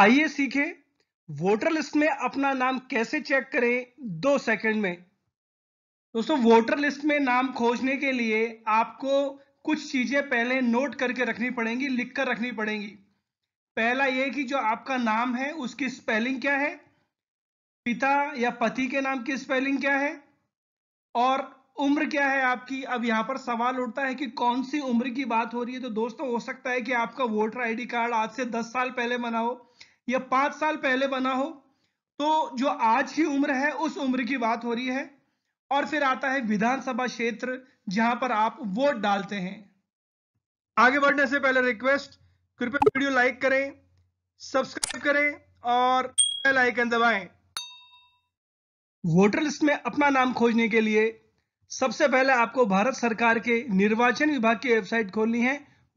आइए सीखें voter list में अपना नाम कैसे चेक करें दो सेकंड में दोस्तों वोटर लिस्ट में नाम खोजने के लिए आपको कुछ चीजें पहले नोट करके रखनी पड़ेंगी लिख कर रखनी पड़ेंगी पहला ये कि जो आपका नाम है उसकी स्पेलिंग क्या है पिता या पति के नाम की स्पेलिंग क्या है और उम्र क्या है आपकी अब यहाँ पर सवाल उठता है कि कौन सी उम्र की बात हो रही है तो दोस्तों हो सकता है कि आपका वोटर आईडी कार्ड आज से दस साल पहले बना हो या पांच साल पहले बना हो तो जो आज की उम्र है उस उम्र की बात हो रही है और फिर आता है विधानसभा क्षेत्र जहां पर आप वोट डालते हैं आगे बढ़ने से पहले रिक्वेस्ट कृपया वीडियो लाइक करें सब्सक्राइब करें और बेल आइकन दबाएं वोटर लिस्ट में अपना नाम खोजने के लिए सबसे पहले आपको भारत सरकार के निर्वाचन विभाग की वेबसाइट खोलनी है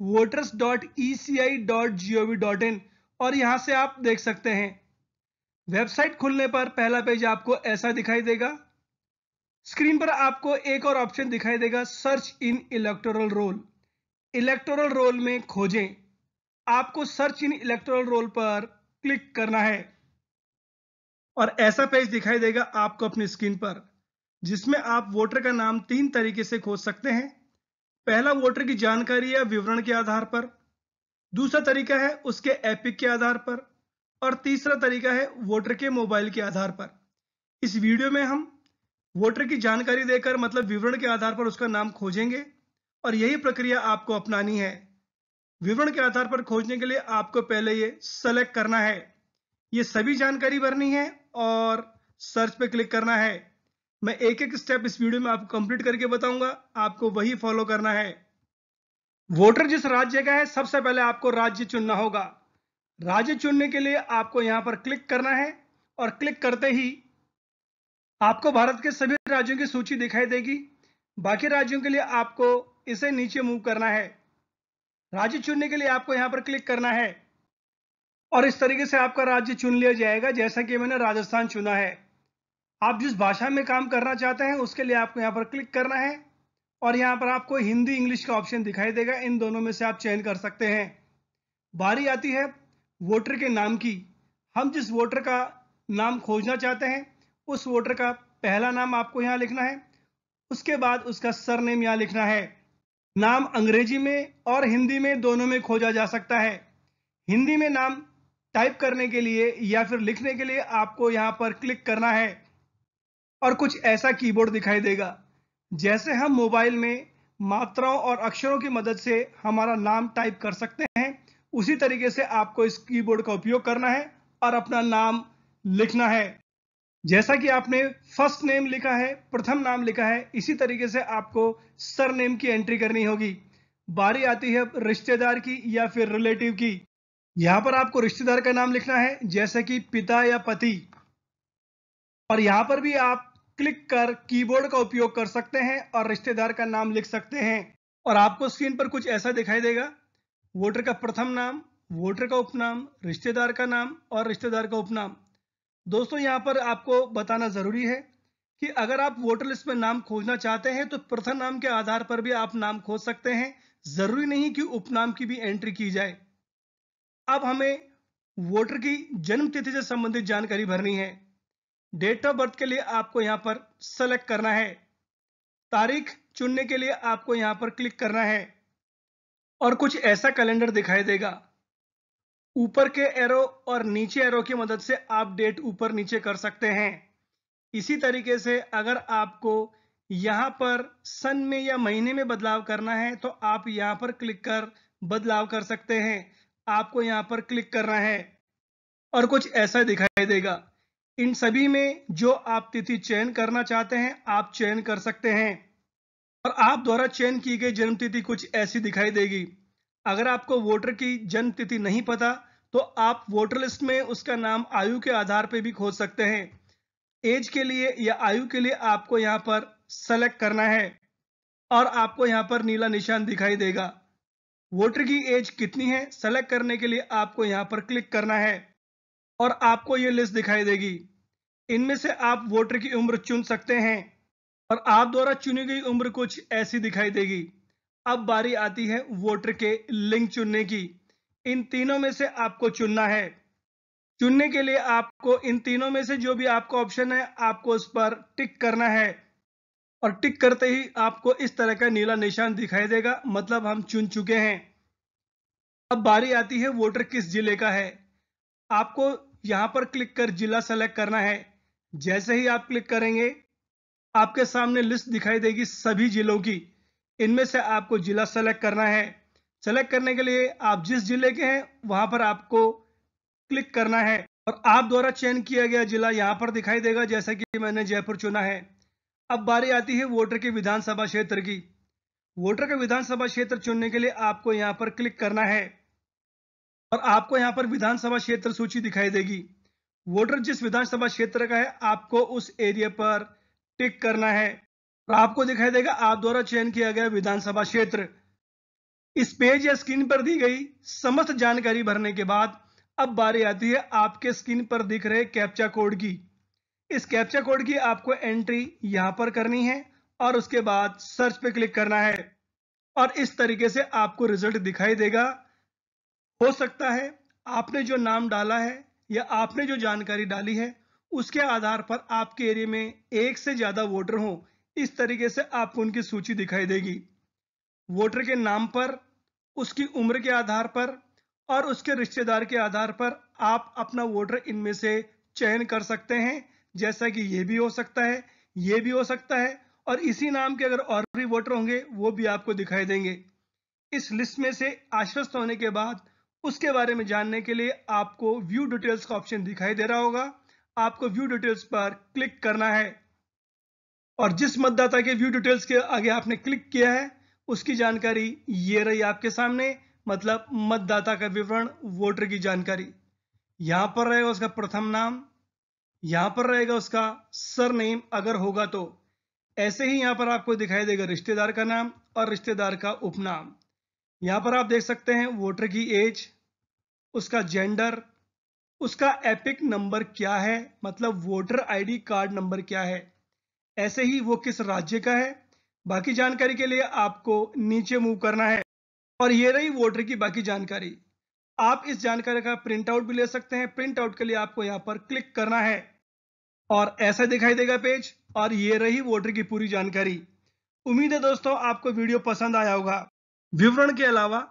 voters dot E C I dot G O V dot in और यहां से आप देख सकते हैं वेबसाइट खुलने पर पहला पेज आपको ऐसा दिखाई देगा स्क्रीन पर आपको एक और ऑप्शन दिखाई देगा search in electoral roll electoral roll में खोजें आपको सर्च इन इलेक्टोरल रोल पर क्लिक करना है और ऐसा पेज दिखाई देगा आपको अपनी स्क्रीन पर जिसमें आप वोटर का नाम तीन तरीके से खोज सकते हैं पहला वोटर की जानकारी या विवरण के आधार पर दूसरा तरीका है उसके एपिक के आधार पर और तीसरा तरीका है वोटर के मोबाइल के आधार पर इस वीडियो में हम वोटर की जानकारी देकर मतलब विवरण के आधार पर उसका नाम खोजेंगे और यही प्रक्रिया आपको अपनानी है विवरण के आधार पर खोजने के लिए आपको पहले ये सेलेक्ट करना है ये सभी जानकारी भरनी है और सर्च पे क्लिक करना है मैं एक एक स्टेप इस वीडियो में आपको कंप्लीट करके बताऊंगा आपको वही फॉलो करना है वोटर जिस राज्य का है सबसे पहले आपको राज्य चुनना होगा राज्य चुनने के लिए आपको यहां पर क्लिक करना है और क्लिक करते ही आपको भारत के सभी राज्यों की सूची दिखाई देगी बाकी राज्यों के लिए आपको इसे नीचे मूव करना है राज्य चुनने के लिए आपको यहां पर क्लिक करना है और इस तरीके से आपका राज्य चुन लिया जाएगा जैसा कि मैंने राजस्थान चुना है आप जिस भाषा में काम करना चाहते हैं उसके लिए आपको यहाँ पर क्लिक करना है और यहाँ पर आपको हिंदी इंग्लिश का ऑप्शन दिखाई देगा इन दोनों में से आप चयन कर सकते हैं बारी आती है वोटर के नाम की हम जिस वोटर का नाम खोजना चाहते हैं उस वोटर का पहला नाम आपको यहाँ लिखना है उसके बाद उसका सरनेम यहाँ लिखना है नाम अंग्रेजी में और हिंदी में दोनों में खोजा जा सकता है हिंदी में नाम टाइप करने के लिए या फिर लिखने के लिए आपको यहाँ पर क्लिक करना है और कुछ ऐसा कीबोर्ड दिखाई देगा जैसे हम मोबाइल में मात्राओं और अक्षरों की मदद से हमारा नाम टाइप कर सकते हैं उसी तरीके से आपको इस कीबोर्ड का उपयोग करना है और अपना नाम लिखना है जैसा कि आपने फर्स्ट नेम लिखा है प्रथम नाम लिखा है इसी तरीके से आपको सर नेम की एंट्री करनी होगी बारी आती है रिश्तेदार की या फिर रिलेटिव की यहां पर आपको रिश्तेदार का नाम लिखना है जैसे कि पिता या पति और यहां पर भी आप क्लिक कर कीबोर्ड का उपयोग कर सकते हैं और रिश्तेदार का नाम लिख सकते हैं और आपको स्क्रीन पर कुछ ऐसा दिखाई देगा वोटर का प्रथम नाम वोटर का उपनाम रिश्तेदार का नाम और रिश्तेदार का उपनाम दोस्तों यहाँ पर आपको बताना ज़रूरी है कि अगर आप वोटर लिस्ट में नाम खोजना चाहते हैं तो प्रथम नाम के आधार पर भी आप नाम खोज सकते हैं ज़रूरी नहीं कि उपनाम की भी एंट्री की जाए अब हमें वोटर की जन्म तिथि से संबंधित जानकारी भरनी है डेट ऑफ बर्थ के लिए आपको यहां पर सेलेक्ट करना है तारीख चुनने के लिए आपको यहां पर क्लिक करना है और कुछ ऐसा कैलेंडर दिखाई देगा ऊपर के एरो और नीचे एरो की मदद से आप डेट ऊपर नीचे कर सकते हैं इसी तरीके से अगर आपको यहां पर सन में या महीने में बदलाव करना है तो आप यहां पर क्लिक कर बदलाव कर सकते हैं आपको यहां पर क्लिक करना है और कुछ ऐसा दिखाई देगा इन सभी में जो आप तिथि चयन करना चाहते हैं आप चयन कर सकते हैं और आप द्वारा चयन की गई जन्म तिथि कुछ ऐसी दिखाई देगी अगर आपको वोटर की जन्म तिथि नहीं पता तो आप वोटर लिस्ट में उसका नाम आयु के आधार पर भी खोज सकते हैं एज के लिए या आयु के लिए आपको यहाँ पर सेलेक्ट करना है और आपको यहाँ पर नीला निशान दिखाई देगा वोटर की एज कितनी है सेलेक्ट करने के लिए आपको यहाँ पर क्लिक करना है और आपको ये लिस्ट दिखाई देगी इनमें से आप वोटर की उम्र चुन सकते हैं और आप द्वारा चुनी गई उम्र कुछ ऐसी दिखाई देगी अब बारी आती है वोटर के लिंक चुनने की इन तीनों में से आपको चुनना है चुनने के लिए आपको इन तीनों में से जो भी आपका ऑप्शन है आपको उस पर टिक करना है और टिक करते ही आपको इस तरह का नीला निशान दिखाई देगा मतलब हम चुन चुके हैं अब बारी आती है वोटर किस जिले का है आपको यहां पर क्लिक कर जिला सेलेक्ट करना है जैसे ही आप क्लिक करेंगे आपके सामने लिस्ट दिखाई देगी सभी जिलों की इनमें से आपको जिला सेलेक्ट करना है सेलेक्ट करने के लिए आप जिस जिले के हैं वहां पर आपको क्लिक करना है और आप द्वारा चयन किया गया जिला यहां पर दिखाई देगा जैसा कि मैंने जयपुर चुना है अब बारी आती है वोटर के विधानसभा क्षेत्र की वोटर के विधानसभा क्षेत्र चुनने के लिए आपको यहाँ पर क्लिक करना है और आपको यहाँ पर विधानसभा क्षेत्र सूची दिखाई देगी वोटर जिस विधानसभा क्षेत्र का है आपको उस एरिया पर टिक करना है और आपको दिखाई देगा आप द्वारा चयन किया गया विधानसभा क्षेत्र इस पेज या स्क्रीन पर दी गई समस्त जानकारी भरने के बाद अब बारी आती है आपके स्क्रीन पर दिख रहे कैप्चा कोड की इस कैप्चा कोड की आपको एंट्री यहां पर करनी है और उसके बाद सर्च पे क्लिक करना है और इस तरीके से आपको रिजल्ट दिखाई देगा हो सकता है आपने जो नाम डाला है या आपने जो जानकारी डाली है उसके आधार पर आपके एरिया में एक से ज़्यादा वोटर हो इस तरीके से आपको उनकी सूची दिखाई देगी वोटर के नाम पर उसकी उम्र के आधार पर और उसके रिश्तेदार के आधार पर आप अपना वोटर इनमें से चयन कर सकते हैं जैसा कि ये भी हो सकता है ये भी हो सकता है और इसी नाम के अगर और भी वोटर होंगे वो भी आपको दिखाई देंगे इस लिस्ट में से आश्वस्त होने के बाद उसके बारे में जानने के लिए आपको व्यू डिटेल्स का ऑप्शन दिखाई दे रहा होगा आपको व्यू डिटेल्स पर क्लिक करना है और जिस मतदाता के व्यू डिटेल्स के आगे आपने क्लिक किया है उसकी जानकारी ये रही आपके सामने मतलब मतदाता का विवरण वोटर की जानकारी यहां पर रहेगा उसका प्रथम नाम यहां पर रहेगा उसका सर नेम अगर होगा तो ऐसे ही यहां पर आपको दिखाई देगा रिश्तेदार का नाम और रिश्तेदार का उपनाम यहां पर आप देख सकते हैं वोटर की एज उसका जेंडर उसका एपिक नंबर क्या है मतलब वोटर आईडी कार्ड नंबर क्या है ऐसे ही वो किस राज्य का है बाकी जानकारी के लिए आपको नीचे मूव करना है और ये रही वोटर की बाकी जानकारी आप इस जानकारी का प्रिंट आउट भी ले सकते हैं प्रिंट आउट के लिए आपको यहाँ पर क्लिक करना है और ऐसा दिखाई देगा पेज और ये रही वोटर की पूरी जानकारी उम्मीद है दोस्तों आपको वीडियो पसंद आया होगा विवरण के अलावा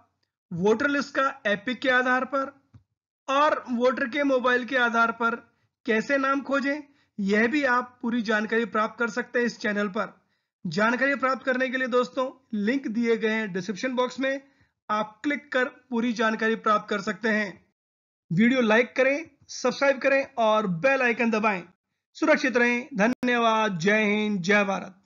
वोटर लिस्ट का एपिक के आधार पर और वोटर के मोबाइल के आधार पर कैसे नाम खोजें यह भी आप पूरी जानकारी प्राप्त कर सकते हैं इस चैनल पर जानकारी प्राप्त करने के लिए दोस्तों लिंक दिए गए हैं डिस्क्रिप्शन बॉक्स में आप क्लिक कर पूरी जानकारी प्राप्त कर सकते हैं वीडियो लाइक करें सब्सक्राइब करें और बेल आइकन दबाएं सुरक्षित रहें धन्यवाद जय हिंद जय भारत